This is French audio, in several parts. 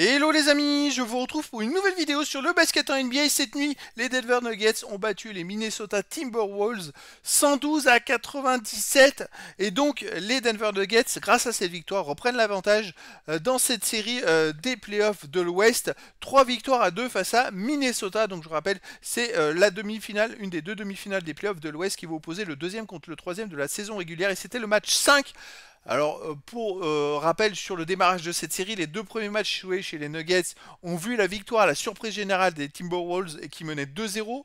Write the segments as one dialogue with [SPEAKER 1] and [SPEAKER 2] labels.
[SPEAKER 1] Hello les amis, je vous retrouve pour une nouvelle vidéo sur le basket en NBA. Cette nuit, les Denver Nuggets ont battu les Minnesota Timberwolves 112 à 97. Et donc les Denver Nuggets, grâce à cette victoire, reprennent l'avantage euh, dans cette série euh, des playoffs de l'Ouest. Trois victoires à deux face à Minnesota. Donc je vous rappelle, c'est euh, la demi-finale, une des deux demi-finales des playoffs de l'Ouest qui va opposer le deuxième contre le troisième de la saison régulière. Et c'était le match 5 alors, euh, pour euh, rappel sur le démarrage de cette série, les deux premiers matchs joués chez les Nuggets ont vu la victoire à la surprise générale des Timberwolves et qui menait 2-0.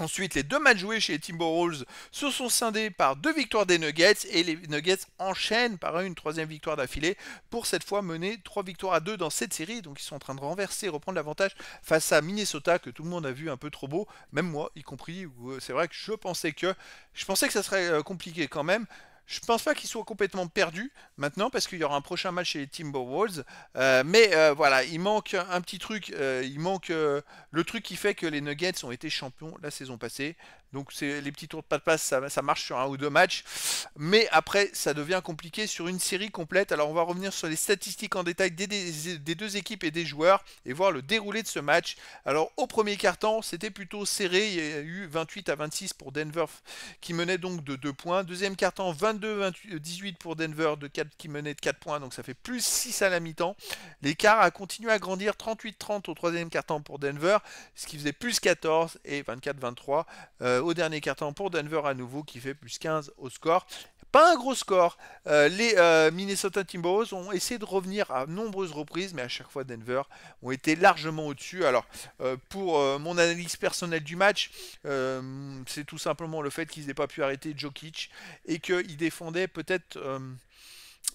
[SPEAKER 1] Ensuite, les deux matchs joués chez les Timberwolves se sont scindés par deux victoires des Nuggets et les Nuggets enchaînent par une troisième victoire d'affilée pour cette fois mener trois victoires à deux dans cette série. Donc ils sont en train de renverser, reprendre l'avantage face à Minnesota que tout le monde a vu un peu trop beau, même moi y compris. Euh, c'est vrai que je pensais que je pensais que ça serait compliqué quand même, je pense pas qu'ils soient complètement perdus maintenant parce qu'il y aura un prochain match chez les Timberwolves. Euh, mais euh, voilà, il manque un petit truc. Euh, il manque le truc qui fait que les Nuggets ont été champions la saison passée. Donc c'est les petits tours de pas de passe, ça, marche sur un ou deux matchs. Mais après, ça devient compliqué sur une série complète. Alors on va revenir sur les statistiques en détail des, deux équipes et des joueurs et voir le déroulé de ce match. Alors au premier quart-temps, c'était plutôt serré. Il y a eu 28 à 26 pour Denver qui menait donc de 2 points. Deuxième quart-temps, 22-18 euh, pour Denver de 4, qui menait de 4 points. Donc ça fait plus 6 à la mi-temps. L'écart a continué à grandir 38-30 au troisième quart-temps pour Denver, ce qui faisait plus 14 et 24-23. Euh, au dernier carton pour Denver à nouveau qui fait plus 15 au score. Pas un gros score. Euh, les euh, Minnesota Timberwolves ont essayé de revenir à nombreuses reprises, mais à chaque fois Denver ont été largement au-dessus. Alors pour mon analyse personnelle du match, c'est tout simplement le fait qu'ils n'aient pas pu arrêter Jokic et qu'ils défendait peut-être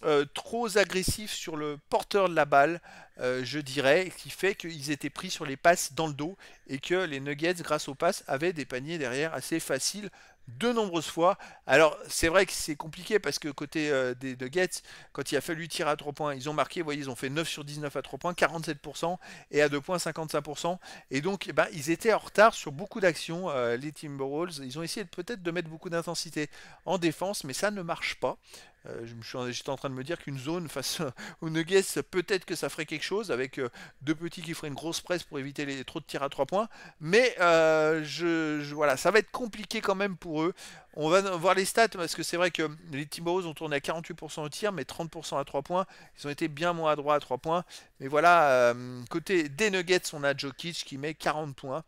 [SPEAKER 1] euh, trop agressifs sur le porteur de la balle, euh, je dirais, qui fait qu'ils étaient pris sur les passes dans le dos et que les Nuggets, grâce aux passes, avaient des paniers derrière assez faciles de nombreuses fois. Alors c'est vrai que c'est compliqué parce que côté euh, des Nuggets, quand il a fallu tirer à 3 points, ils ont marqué, vous voyez, ils ont fait 9 sur 19 à 3 points, 47%, et à 2 points, 55%. Et donc eh ben, ils étaient en retard sur beaucoup d'actions, les Timberwolves. Ils ont essayé peut-être de mettre beaucoup d'intensité en défense, mais ça ne marche pas. Euh, j'étais en train de me dire qu'une zone face aux Nuggets, peut-être que ça ferait quelque chose avec euh, deux petits qui feraient une grosse presse pour éviter les trop de tirs à trois points. Mais euh, voilà, ça va être compliqué quand même pour eux. On va voir les stats parce que c'est vrai que les Timberwolves ont tourné à 48% au tir, mais 30% à 3 points. Ils ont été bien moins adroits à 3 points. Mais voilà, côté des Nuggets, on a Jokic qui met 40 points.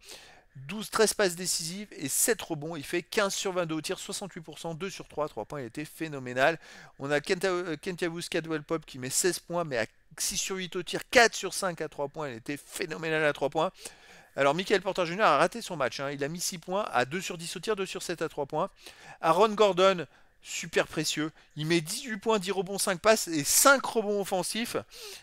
[SPEAKER 1] 12, 13 passes décisives et 7 rebonds. Il fait 15 sur 22 au tir, 68%, 2 sur 3, 3 points. Il était phénoménal. On a euh, Kentiawus Cadwell Pop qui met 16 points, mais à 6 sur 8 au tir, 4 sur 5 à 3 points. Il était phénoménal à 3 points. Alors, Michael Porter Jr. a raté son match. Hein. Il a mis 6 points à 2 sur 10 au tir, 2 sur 7 à 3 points. Aaron Gordon, super précieux. Il met 18 points, 10 rebonds, 5 passes et 5 rebonds offensifs.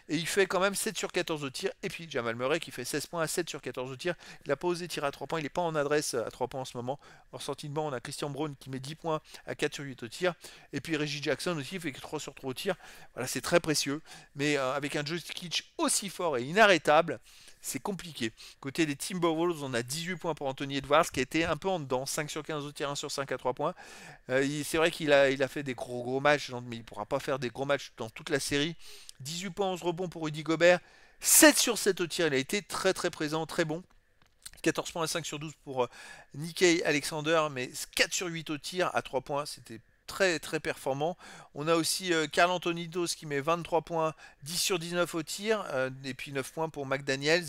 [SPEAKER 1] Et il fait quand même 7 sur 14 de tir. Et puis Jamal Murray qui fait 16 points à 7 sur 14 de tir. Il pas osé tirer à 3 points. Il n'est pas en adresse à 3 points en ce moment. En ressentiment on a Christian Brown qui met 10 points à 4 sur 8 au tir. Et puis Reggie Jackson aussi fait 3 sur 3 de tir. Voilà, c'est très précieux. Mais euh, avec un Kitsch aussi fort et inarrêtable, c'est compliqué. Côté des Timberwolves, on a 18 points pour Anthony Edwards, qui a été un peu en dedans, 5 sur 15 au tir, 1 sur 5 à 3 points. Euh, c'est vrai qu'il a, il a fait des gros gros matchs, mais il ne pourra pas faire des gros matchs dans toute la série. 18 points, 11 rebonds pour Rudy Gobert, 7 sur 7 au tir, il a été très très présent, très bon. 14 points à 5 sur 12 pour euh, Nikkei Alexander, mais 4 sur 8 au tir à 3 points, c'était très très performant. On a aussi euh, Carl Anthony qui met 23 points, 10 sur 19 au tir, euh, et puis 9 points pour McDaniels.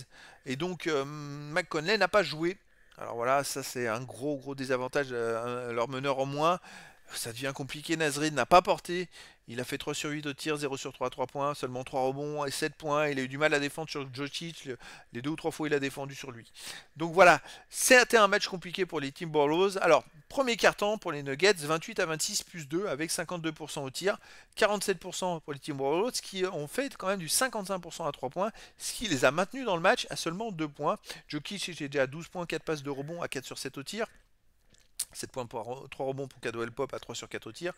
[SPEAKER 1] Et donc euh, McConley n'a pas joué. Alors voilà, ça c'est un gros gros désavantage, leur meneur au moins. Ça devient compliqué. Nazrin n'a pas porté. Il a fait 3 sur 8 au tir, 0 sur 3 3 points, seulement 3 rebonds et 7 points. Il a eu du mal à défendre sur Jokic. Les deux ou trois fois, il a défendu sur lui. Donc voilà, c'était un match compliqué pour les Timberwolves. Alors, premier carton pour les Nuggets, 28 à 26 plus 2 avec 52% au tir, 47% pour les Timberwolves qui ont fait quand même du 55% à 3 points, ce qui les a maintenus dans le match à seulement 2 points. Jokic était déjà à 12 points, 4 passes de rebond à 4 sur 7 au tir. 7 points pour 3 rebonds pour Cado Pop à 3 sur 4 au tir.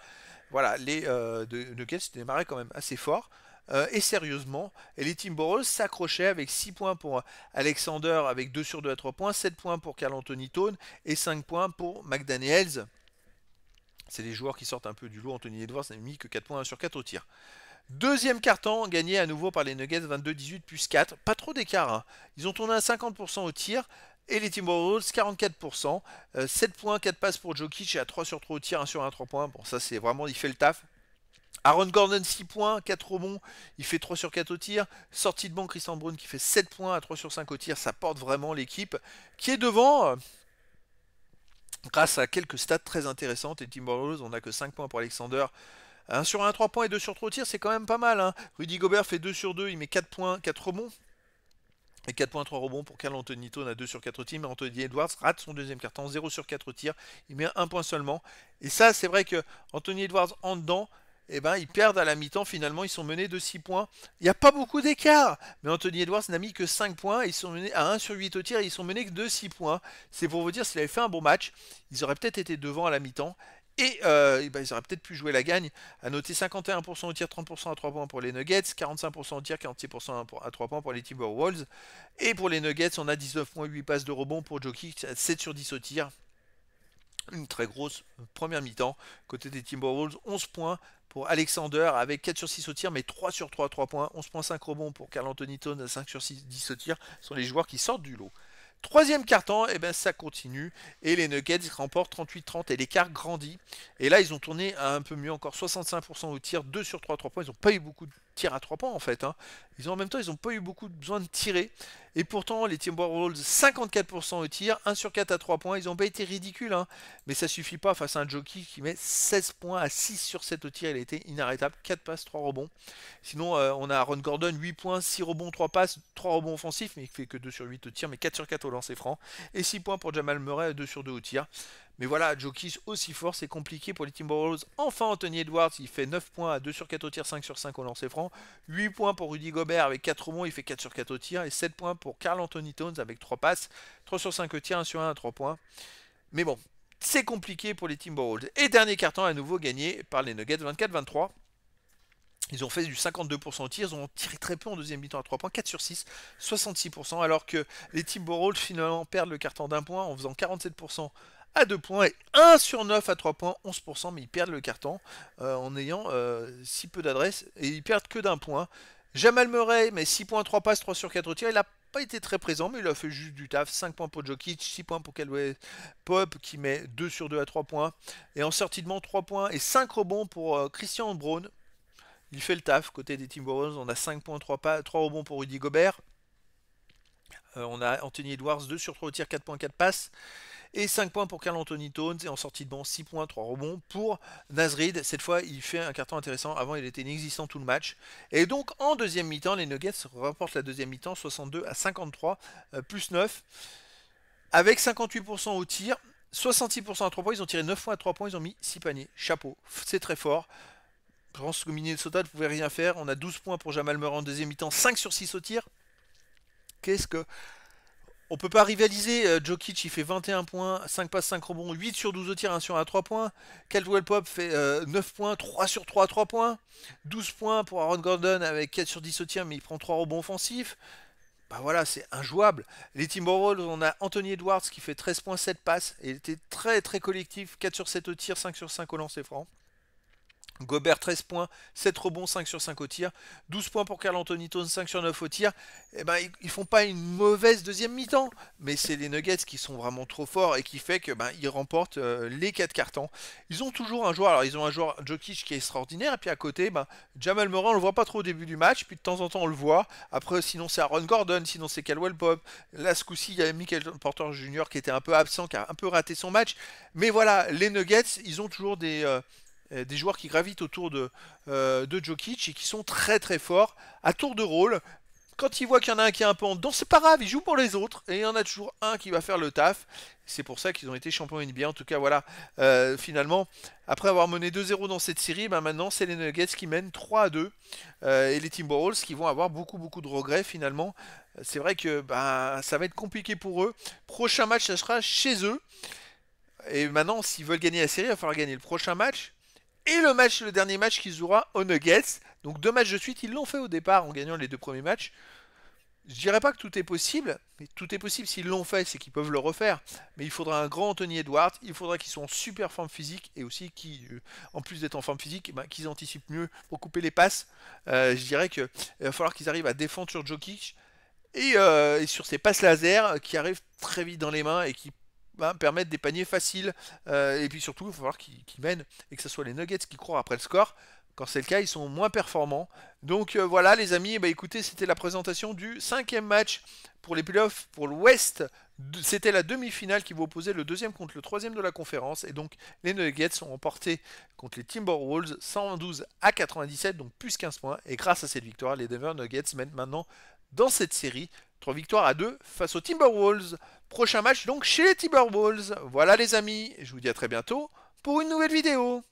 [SPEAKER 1] Voilà, les deux de, se démarraient quand même assez fort. Euh, et sérieusement, et les Timboros s'accrochaient avec 6 points pour Alexander avec 2 sur 2 à 3 points, 7 points pour Carl Anthony Tone et 5 points pour McDaniels. C'est les joueurs qui sortent un peu du lot. Anthony Edwards n'a mis que 4 points 1 sur 4 au tir. Deuxième carton gagné à nouveau par les Nuggets 22-18 plus 4. Pas trop d'écart. Hein. Ils ont tourné à 50% au tir. Et les Timberwolves, 44%. 7 euh, points, 4 passes pour Jokic et à 3 sur 3 au tir, 1 sur 1 3 points. Bon, ça, c'est vraiment, il fait le taf. Aaron Gordon 6 points, 4 rebonds, il fait 3 sur 4 au tir. Sortie de banc, Christian Brown qui fait 7 points à 3 sur 5 au tir, ça porte vraiment l'équipe qui est devant euh, grâce à quelques stats très intéressantes. Et Timberwolves, on n'a que 5 points pour Alexander, 1 sur 1 3 points et 2 sur 3 tirs, c'est quand même pas mal. Hein. Rudy Gobert fait 2 sur 2, il met 4 points, 4 rebonds. Et 4 points, 3 rebonds pour Carl Anthony Tone à 2 sur 4 tirs. Mais Anthony Edwards rate son deuxième carton, 0 sur 4 tirs. Il met 1 point seulement. Et ça, c'est vrai que Anthony Edwards en dedans, eh ben, ils perdent à la mi-temps. Finalement, ils sont menés de 6 points. Il n'y a pas beaucoup d'écart. Mais Anthony Edwards n'a mis que 5 points. Ils sont menés à 1 sur 8 au tir et ils sont menés que de 6 points. C'est pour vous dire, s'il avait fait un bon match, ils auraient peut-être été devant à la mi-temps. Et, euh, ben, ils auraient peut-être pu jouer la gagne. À noter 51% au tir, 30% à 3 points pour les Nuggets, 45% au tir, 46% à 3 points pour les Timberwolves. Et pour les Nuggets, on a 19 points, 8 passes de rebond pour Jokic, 7 sur 10 au tir. Une très grosse première mi-temps. Côté des Timberwolves, 11 points pour Alexander avec 4 sur 6 au tir, mais 3 sur 3 3 points. 11.5 rebonds pour Carl Anthony Tone, 5 sur 6 10 au tir. Ce sont les joueurs qui sortent du lot. Troisième carton, et eh ben ça continue et les Nuggets remportent 38-30 et l'écart grandit. Et là, ils ont tourné un peu mieux encore 65% au tir, 2 sur 3 3 points. Ils n'ont pas eu beaucoup de tir à trois points en fait. Hein. Ils ont en même temps, ils n'ont pas eu beaucoup de besoin de tirer. Et pourtant, les Timberwolves, 54% au tir, 1 sur 4 à 3 points. Ils n'ont pas été ridicules, hein. mais ça suffit pas face à un jockey qui met 16 points à 6 sur 7 au tir. Il a été inarrêtable. 4 passes, 3 rebonds. Sinon, euh, on a Aaron Gordon, 8 points, 6 rebonds, 3 passes, 3 rebonds offensifs, mais il fait que 2 sur 8 au tir, mais 4 sur 4 au lancer franc. Et 6 points pour Jamal Murray, 2 sur 2 au tir. Mais voilà, Joe aussi fort, c'est compliqué pour les Timberwolves. Enfin, Anthony Edwards, il fait 9 points à 2 sur 4 au tir, 5 sur 5 au lancer franc. 8 points pour Rudy Gobert avec 4 rebonds, il fait 4 sur 4 au tir. Et 7 points pour Carl Anthony Towns avec 3 passes, 3 sur 5 au tir, 1 sur 1 à 3 points. Mais bon, c'est compliqué pour les Timberwolves. Et dernier carton à nouveau gagné par les Nuggets 24-23. Ils ont fait du 52% au tir, ils ont tiré très peu en deuxième mi-temps à 3 points, 4 sur 6, 66%, alors que les Timberwolves finalement perdent le carton d'un point en faisant 47% à 2 points et 1 sur 9 à 3 points, 11%, mais ils perdent le carton euh, en ayant euh, si peu d'adresse. et ils perdent que d'un point. Jamal Murray, met 6 points, 3 passes, 3 sur 4 tirs, il n'a pas été très présent, mais il a fait juste du taf. 5 points pour Jokic, 6 points pour Calway Pop, qui met 2 sur 2 à 3 points. Et en sortie de banc, 3 points et 5 rebonds pour euh, Christian Braun. Il fait le taf côté des Timberwolves. On a 5 points, 3 rebonds pour Rudy Gobert. Euh, on a Anthony Edwards, 2 sur 3 au tir, 4 points, 4 passes. Et 5 points pour karl Anthony Towns. Et en sortie de banc, 6 points, 3 rebonds pour Nazrid. Cette fois, il fait un carton intéressant. Avant, il était inexistant tout le match. Et donc, en deuxième mi-temps, les Nuggets remportent la deuxième mi-temps 62 à 53, euh, plus 9. Avec 58% au tir, 66% à 3 points. Ils ont tiré 9 points à 3 points. Ils ont mis 6 paniers. Chapeau. C'est très fort. Je pense que Minnesota ne pouvait rien faire. On a 12 points pour Jamal Murray en deuxième mi-temps. 5 sur 6 au tir. Qu'est-ce que. On peut pas rivaliser. Euh, Jokic, il fait 21 points, 5 passes, 5 rebonds, 8 sur 12 au tir, 1 sur 1 à 3 points. Caldwell Pop fait 9 euh, points, 3 sur 3 à 3 points. 12 points pour Aaron Gordon avec 4 sur 10 au tir, mais il prend 3 rebonds offensifs. Bah voilà, c'est injouable. Les Timberwolves, on a Anthony Edwards qui fait 13 points, 7 passes. Et il était très très collectif, 4 sur 7 au tir, 5 sur 5 au lancer franc. Gobert 13 points, 7 rebonds, 5 sur 5 au tir, 12 points pour Carl Anthony 5 sur 9 au tir. Eh ben, ils font pas une mauvaise deuxième mi-temps, mais c'est les Nuggets qui sont vraiment trop forts et qui fait que ben, ils remportent euh, les 4 cartons. Ils ont toujours un joueur, alors ils ont un joueur Jokic qui est extraordinaire, et puis à côté, ben, Jamal Murray, on le voit pas trop au début du match, puis de temps en temps on le voit. Après, sinon c'est Aaron Gordon, sinon c'est Calwell Pop. Là, ce coup-ci, il y a Michael Porter Jr. qui était un peu absent, qui a un peu raté son match. Mais voilà, les Nuggets, ils ont toujours des. Euh, euh, des joueurs qui gravitent autour de, euh, de et qui sont très très forts à tour de rôle. Quand ils voient qu'il y en a un qui est un peu en dedans, c'est pas grave, ils jouent pour les autres et il y en a toujours un qui va faire le taf. C'est pour ça qu'ils ont été champions NBA. En tout cas, voilà, euh, finalement, après avoir mené 2-0 dans cette série, ben maintenant c'est les Nuggets qui mènent 3-2 euh, et les Timberwolves qui vont avoir beaucoup beaucoup de regrets finalement. C'est vrai que ben, ça va être compliqué pour eux. Prochain match, ça sera chez eux. Et maintenant, s'ils veulent gagner la série, il va falloir gagner le prochain match, et le match, le dernier match qu'ils auront aux Nuggets. Donc deux matchs de suite, ils l'ont fait au départ en gagnant les deux premiers matchs. Je dirais pas que tout est possible, mais tout est possible s'ils l'ont fait, c'est qu'ils peuvent le refaire. Mais il faudra un grand Anthony Edwards, il faudra qu'ils soient en super forme physique et aussi qui, euh, en plus d'être en forme physique, ben, qu'ils anticipent mieux pour couper les passes. Euh, je dirais qu'il va falloir qu'ils arrivent à défendre sur Jokic euh, et, sur ces passes laser qui arrivent très vite dans les mains et qui bah, permettre des paniers faciles. Euh, et puis surtout, il va falloir qu'ils mènent et que ce soit les Nuggets qui croient après le score. Quand c'est le cas, ils sont moins performants. Donc euh, voilà, les amis, bah, écoutez, c'était la présentation du cinquième match pour les playoffs pour l'Ouest. C'était la demi-finale qui vous opposait le deuxième contre le troisième de la conférence. Et donc, les Nuggets sont remportés contre les Timberwolves 112 à 97, donc plus 15 points. Et grâce à cette victoire, les Denver Nuggets mènent maintenant dans cette série victoire à 2 face aux Timberwolves. Prochain match donc chez les Timberwolves. Voilà les amis, je vous dis à très bientôt pour une nouvelle vidéo.